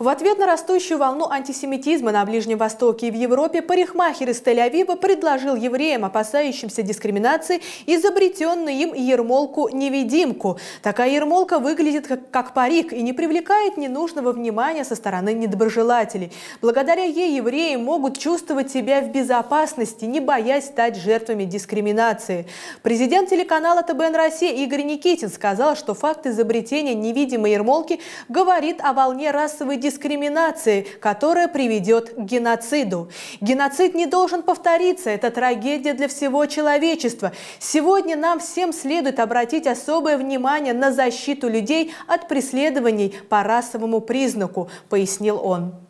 В ответ на растущую волну антисемитизма на Ближнем Востоке и в Европе парикмахер из Тель-Авива предложил евреям, опасающимся дискриминации, изобретенную им ермолку-невидимку. Такая ермолка выглядит как, как парик и не привлекает ненужного внимания со стороны недоброжелателей. Благодаря ей евреи могут чувствовать себя в безопасности, не боясь стать жертвами дискриминации. Президент телеканала ТБН Россия Игорь Никитин сказал, что факт изобретения невидимой ермолки говорит о волне расовой дискриминации дискриминации, которая приведет к геноциду. Геноцид не должен повториться, это трагедия для всего человечества. Сегодня нам всем следует обратить особое внимание на защиту людей от преследований по расовому признаку, пояснил он.